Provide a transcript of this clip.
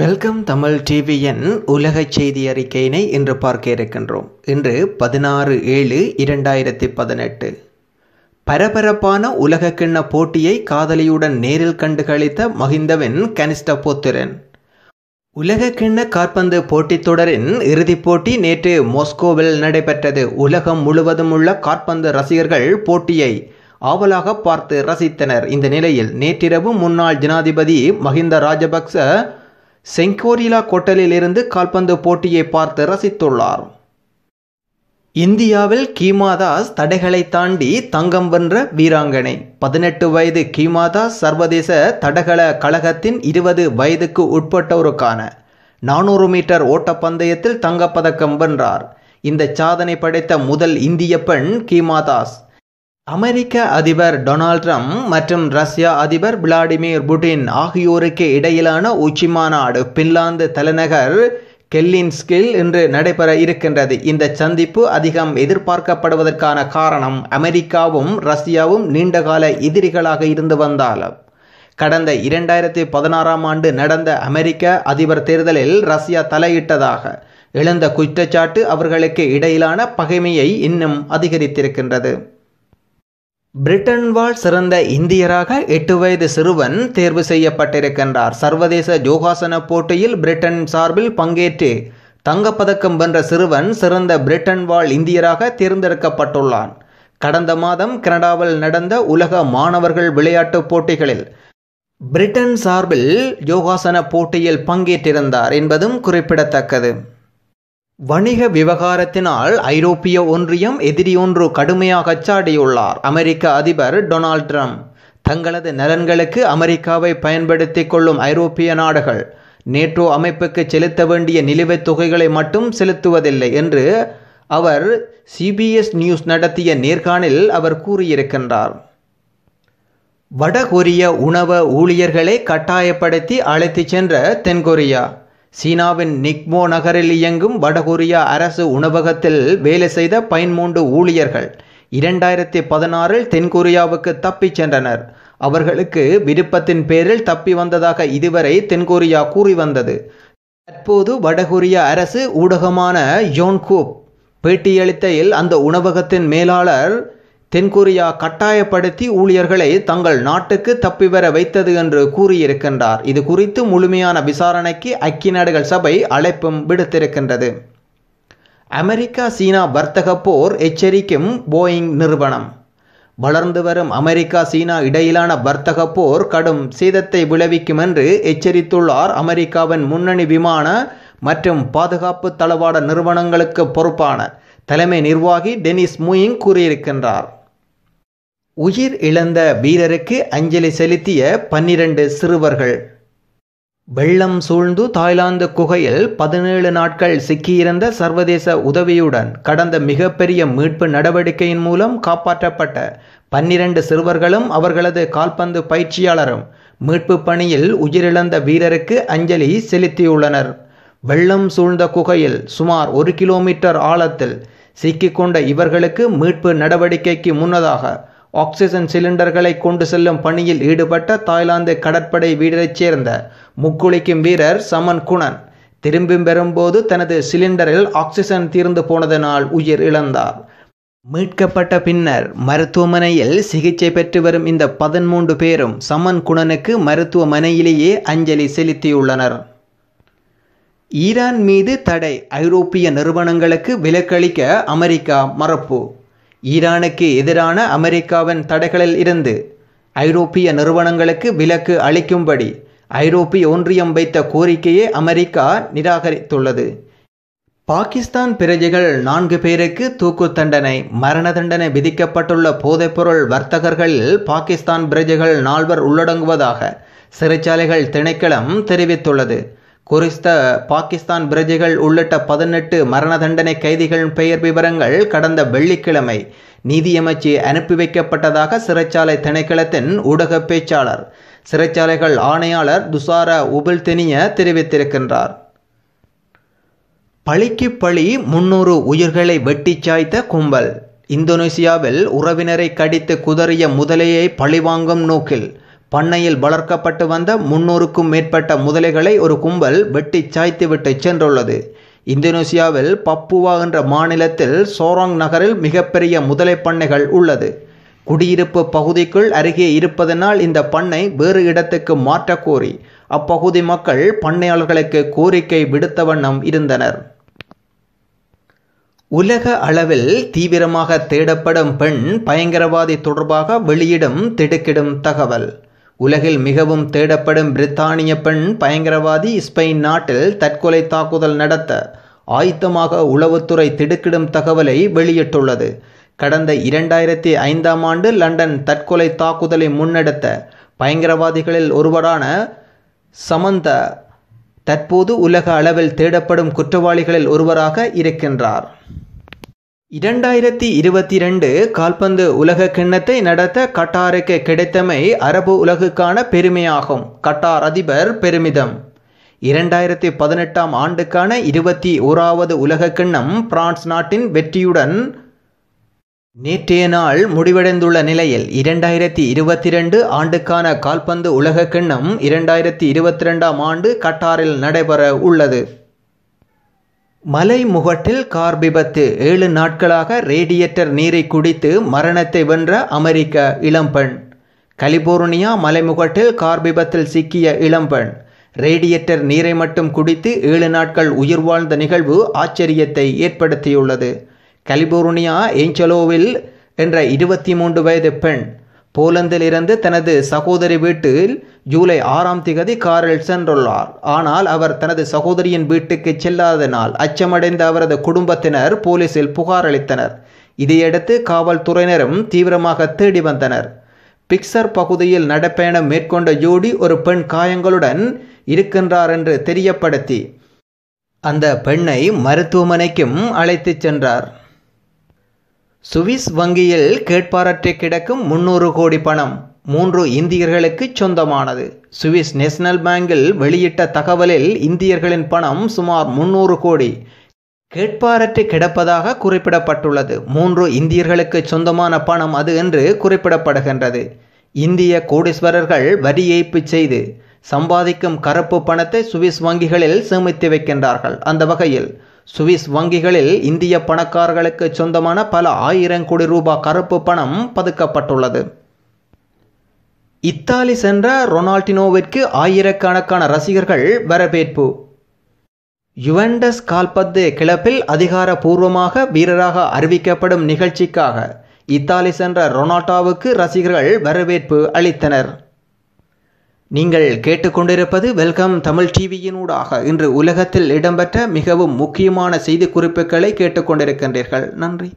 welcome Tamil டிவியின் உலக செய்தி அறிக்கையினை இன்று பார்க்க இருக்கின்றோம் இன்று பதினாறு ஏழு இரண்டாயிரத்தி பதினெட்டு பரபரப்பான உலக கிண்ண போட்டியை காதலியுடன் நேரில் கண்டு கழித்த மகிந்தவின் கனிஷ்ட போத்திரன் உலக கிண்ண காற்பந்து போட்டித் தொடரின் இறுதிப் போட்டி நேற்று மோஸ்கோவில் நடைபெற்றது உலகம் முழுவதும் உள்ள காற்பந்து ரசிகர்கள் போட்டியை ஆவலாக பார்த்து ரசித்தனர் இந்த நிலையில் நேற்றிரவு முன்னாள் ஜனாதிபதி மஹிந்த ராஜபக்ச செங்கோரிலா கோட்டலிலிருந்து கால்பந்து போட்டியை பார்த்து ரசித்துள்ளார் இந்தியாவில் கீமாதாஸ் தடைகளை தாண்டி தங்கம் வென்ற வீராங்கனை பதினெட்டு வயது கீமாதாஸ் சர்வதேச தடகள கழகத்தின் இருபது வயதுக்கு உட்பட்டவருக்கான நானூறு மீட்டர் ஓட்டப்பந்தயத்தில் தங்கப்பதக்கம் வென்றார் இந்த சாதனை படைத்த முதல் இந்திய பெண் கீமாதாஸ் அமெரிக்க அதிபர் டொனால்ட் ட்ரம்ப் மற்றும் ரஷ்யா அதிபர் விளாடிமிர் புட்டின் ஆகியோருக்கு இடையிலான உச்சி மாநாடு பின்லாந்து தலைநகர் கெல்லின்ஸ்கில் இன்று நடைபெற இருக்கின்றது இந்த சந்திப்பு அதிகம் எதிர்பார்க்கப்படுவதற்கான காரணம் அமெரிக்காவும் ரஷ்யாவும் நீண்டகால எதிரிகளாக இருந்து வந்தாலும் கடந்த இரண்டாயிரத்தி பதினாறாம் ஆண்டு நடந்த அமெரிக்க அதிபர் தேர்தலில் ரஷ்யா தலையிட்டதாக எழுந்த குற்றச்சாட்டு அவர்களுக்கு இடையிலான பகைமையை இன்னும் அதிகரித்திருக்கின்றது பிரிட்டன் வாழ் சிறந்த இந்தியராக எட்டு வயது சிறுவன் தேர்வு செய்யப்பட்டிருக்கின்றார் சர்வதேச ஜோகாசன போட்டியில் பிரிட்டன் சார்பில் பங்கேற்று தங்கப்பதக்கம் வென்ற சிறுவன் சிறந்த பிரிட்டன் வாழ் இந்தியராக தேர்ந்தெடுக்கப்பட்டுள்ளான் கடந்த மாதம் கனடாவில் நடந்த உலக மாணவர்கள் விளையாட்டுப் போட்டிகளில் பிரிட்டன் சார்பில் யோகாசன போட்டியில் பங்கேற்றிருந்தார் என்பதும் குறிப்பிடத்தக்கது வணிக விவகாரத்தினால் ஐரோப்பிய ஒன்றியம் எதிரி ஒன்று கடுமையாக அச்சாடியுள்ளார் அமெரிக்க அதிபர் டொனால்ட் ட்ரம்ப் தங்களது நலன்களுக்கு அமெரிக்காவை பயன்படுத்தி கொள்ளும் ஐரோப்பிய நாடுகள் நேட்டோ அமைப்புக்கு செலுத்த வேண்டிய நிலுவைத் தொகைகளை மட்டும் செலுத்துவதில்லை என்று அவர் சிபிஎஸ் நியூஸ் நடத்திய நேர்காணலில் அவர் கூறியிருக்கின்றார் வடகொரிய உணவு ஊழியர்களை கட்டாயப்படுத்தி அழைத்துச் சென்ற தென்கொரியா சீனாவின் நிக்மோ நகரில் இயங்கும் வடகொரியா அரசு உணவகத்தில் வேலை செய்த பயன்மூன்று ஊழியர்கள் இரண்டாயிரத்தி பதினாறில் தென்கொரியாவுக்கு தப்பிச் சென்றனர் அவர்களுக்கு விருப்பத்தின் பேரில் தப்பி வந்ததாக இதுவரை தென்கொரியா கூறி வந்தது தற்போது வடகொரிய அரசு ஊடகமான யோன்கூப் பேட்டியளித்தையில் அந்த உணவகத்தின் மேலாளர் தென்கொரியா கட்டாயப்படுத்தி ஊழியர்களை தங்கள் நாட்டுக்கு தப்பி வர வைத்தது என்று கூறியிருக்கின்றார் இது குறித்து முழுமையான விசாரணைக்கு ஐக்கிய நாடுகள் சபை அழைப்பும் விடுத்திருக்கின்றது அமெரிக்கா சீனா வர்த்தக போர் எச்சரிக்கும் போயிங் நிறுவனம் வளர்ந்து வரும் அமெரிக்கா சீனா இடையிலான வர்த்தக போர் கடும் சீதத்தை விளைவிக்கும் என்று எச்சரித்துள்ளார் அமெரிக்காவின் முன்னணி விமான மற்றும் பாதுகாப்பு தளவாட நிறுவனங்களுக்கு பொறுப்பான தலைமை நிர்வாகி டெனிஸ் முயிங் கூறியிருக்கின்றார் உயிர் இழந்த வீரருக்கு அஞ்சலி செலுத்திய பன்னிரண்டு சிறுவர்கள் வெள்ளம் சூழ்ந்து தாய்லாந்து குகையில் பதினேழு நாட்கள் சிக்கியிருந்த சர்வதேச உதவியுடன் கடந்த மிகப்பெரிய மீட்பு நடவடிக்கையின் மூலம் காப்பாற்றப்பட்ட பன்னிரண்டு சிறுவர்களும் அவர்களது கால்பந்து பயிற்சியாளரும் மீட்பு பணியில் உயிரிழந்த வீரருக்கு அஞ்சலி செலுத்தியுள்ளனர் வெள்ளம் சூழ்ந்த குகையில் சுமார் ஒரு கிலோமீட்டர் ஆழத்தில் சிக்கிக்கொண்ட இவர்களுக்கு மீட்பு நடவடிக்கைக்கு முன்னதாக ஆக்சிஜன் சிலிண்டர்களை கொண்டு செல்லும் பணியில் ஈடுபட்ட தாய்லாந்து கடற்படை வீரரைச் சேர்ந்த முக்குளிக்கும் வீரர் சமன் குணன் திரும்பி பெறும்போது தனது சிலிண்டரில் ஆக்சிஜன் தீர்ந்து போனதனால் உயிர் இழந்தார் மீட்கப்பட்ட பின்னர் மருத்துவமனையில் சிகிச்சை பெற்று வரும் இந்த பதிமூன்று பேரும் சமன் குணனுக்கு மருத்துவமனையிலேயே அஞ்சலி செலுத்தியுள்ளனர் ஈரான் மீது தடை ஐரோப்பிய நிறுவனங்களுக்கு விலக்களிக்க அமெரிக்கா மறப்பு ஈரானுக்கு எதிரான அமெரிக்காவின் தடைகளில் இருந்து ஐரோப்பிய நிறுவனங்களுக்கு விலக்கு அளிக்கும்படி ஐரோப்பிய ஒன்றியம் வைத்த கோரிக்கையை அமெரிக்கா நிராகரித்துள்ளது பாகிஸ்தான் பிரஜைகள் நான்கு பேருக்கு தூக்கு தண்டனை மரண தண்டனை விதிக்கப்பட்டுள்ள போதைப்பொருள் வர்த்தகர்களில் பாகிஸ்தான் பிரஜைகள் நால்வர் உள்ளடங்குவதாக சிறைச்சாலைகள் திணைக்களம் தெரிவித்துள்ளது குறிஸ்த பாகிஸ்தான் பிரஜைகள் உள்ளிட்ட பதினெட்டு மரண தண்டனை கைதிகளின் பெயர் விவரங்கள் கடந்த வெள்ளிக்கிழமை நீதியமைச்சு அனுப்பி வைக்கப்பட்டதாக சிறைச்சாலை திணைக்களத்தின் ஊடக பேச்சாளர் சிறைச்சாலைகள் ஆணையாளர் துசார தெனிய தெரிவித்திருக்கின்றார் பழிக்கு பழி முன்னூறு உயிர்களை வெட்டி சாய்த்த கும்பல் இந்தோனேசியாவில் உறவினரை கடித்து குதறிய முதலையை பழிவாங்கும் நோக்கில் பண்ணையில் வளர்க்கப்பட்டு வந்த முன்னூறுக்கும் மேற்பட்ட முதலைகளை ஒரு கும்பல் வெட்டி சாய்த்துவிட்டு சென்றுள்ளது இந்தோனேசியாவில் பப்புவா என்ற மாநிலத்தில் சோராங் நகரில் மிகப்பெரிய முதலை பண்ணைகள் உள்ளது குடியிருப்பு பகுதிக்குள் அருகே இருப்பதனால் இந்த பண்ணை வேறு இடத்துக்கு மாற்றக்கோரி அப்பகுதி மக்கள் பண்ணையாளர்களுக்கு கோரிக்கை விடுத்த வண்ணம் இருந்தனர் உலக அளவில் தீவிரமாக தேடப்படும் பெண் பயங்கரவாதி தொடர்பாக வெளியிடும் திடுக்கிடும் தகவல் உலகில் மிகவும் தேடப்படும் பிரித்தானிய பெண் பயங்கரவாதி ஸ்பெயின் நாட்டில் தற்கொலை தாக்குதல் நடத்த ஆயத்தமாக உளவுத்துறை திடுக்கிடும் தகவலை வெளியிட்டுள்ளது கடந்த இரண்டாயிரத்தி ஐந்தாம் ஆண்டு லண்டன் தற்கொலை தாக்குதலை முன்னெடுத்த பயங்கரவாதிகளில் ஒருவரான சமந்த தற்போது உலக அளவில் தேடப்படும் குற்றவாளிகளில் ஒருவராக இருக்கின்றார் இரண்டாயிரத்தி இருபத்தி இரண்டு கால்பந்து உலக கிண்ணத்தை நடத்த கட்டாருக்கு கிடைத்தமை அரபு உலகுக்கான பெருமையாகும் கட்டார் அதிபர் பெருமிதம் இரண்டாயிரத்தி பதினெட்டாம் ஆண்டுக்கான இருபத்தி ஓராவது உலக கிண்ணம் பிரான்ஸ் நாட்டின் வெற்றியுடன் நேற்றைய நாள் முடிவடைந்துள்ள நிலையில் இரண்டாயிரத்தி இருபத்தி ரெண்டு ஆண்டுக்கான கால்பந்து உலக கிண்ணம் இரண்டாயிரத்தி இருபத்தி ரெண்டாம் ஆண்டு கட்டாரில் நடைபெற உள்ளது மலைமுகட்டில் கார் விபத்து ஏழு நாட்களாக ரேடியேட்டர் நீரை குடித்து மரணத்தை வென்ற அமெரிக்க இளம்பெண் கலிபோர்னியா மலைமுகட்டில் கார் விபத்தில் சிக்கிய இளம்பெண் ரேடியேட்டர் நீரை மட்டும் குடித்து ஏழு நாட்கள் உயிர் வாழ்ந்த நிகழ்வு ஆச்சரியத்தை ஏற்படுத்தியுள்ளது கலிபோர்னியா ஏஞ்சலோவில் என்ற இருபத்தி மூன்று வயது பெண் போலந்திலிருந்து தனது சகோதரி வீட்டில் ஜூலை ஆறாம் திகதி காரில் சென்றுள்ளார் ஆனால் அவர் தனது சகோதரியின் வீட்டுக்கு செல்லாதனால் அச்சமடைந்த அவரது குடும்பத்தினர் போலீசில் புகார் அளித்தனர் இதையடுத்து காவல்துறையினரும் தீவிரமாக தேடி வந்தனர் பிக்சர் பகுதியில் நடைப்பயணம் மேற்கொண்ட ஜோடி ஒரு பெண் காயங்களுடன் இருக்கின்றார் என்று தெரியப்படுத்தி அந்த பெண்ணை மருத்துவமனைக்கும் அழைத்துச் சென்றார் சுவிஸ் வங்கியில் கேட்பாரற்று கிடக்கும் முன்னூறு கோடி பணம் மூன்று இந்தியர்களுக்கு சொந்தமானது சுவிஸ் நேஷனல் பேங்கில் வெளியிட்ட தகவலில் இந்தியர்களின் பணம் சுமார் முன்னூறு கோடி கேட்பாரற்று கிடப்பதாக குறிப்பிடப்பட்டுள்ளது மூன்று இந்தியர்களுக்கு சொந்தமான பணம் அது என்று குறிப்பிடப்படுகின்றது இந்திய கோடீஸ்வரர்கள் வரி ஏய்ப்பு செய்து சம்பாதிக்கும் கருப்பு பணத்தை சுவிஸ் வங்கிகளில் சேமித்து வைக்கின்றார்கள் அந்த வகையில் சுவிஸ் வங்கிகளில் இந்திய பணக்காரர்களுக்கு சொந்தமான பல ஆயிரம் கோடி ரூபாய் கருப்பு பணம் பதுக்கப்பட்டுள்ளது இத்தாலி சென்ற ரொனால்டினோவிற்கு ஆயிரக்கணக்கான ரசிகர்கள் வரவேற்பு யுவெண்டஸ் கால்பந்து கிளப்பில் அதிகாரபூர்வமாக வீரராக அறிவிக்கப்படும் நிகழ்ச்சிக்காக இத்தாலி சென்ற ரொனால்டோவுக்கு ரசிகர்கள் வரவேற்பு அளித்தனர் நீங்கள் கேட்டுக்கொண்டிருப்பது வெல்கம் தமிழ் டிவியினூடாக இன்று உலகத்தில் இடம்பெற்ற மிகவும் முக்கியமான செய்தி குறிப்புகளை கேட்டுக்கொண்டிருக்கின்றீர்கள் நன்றி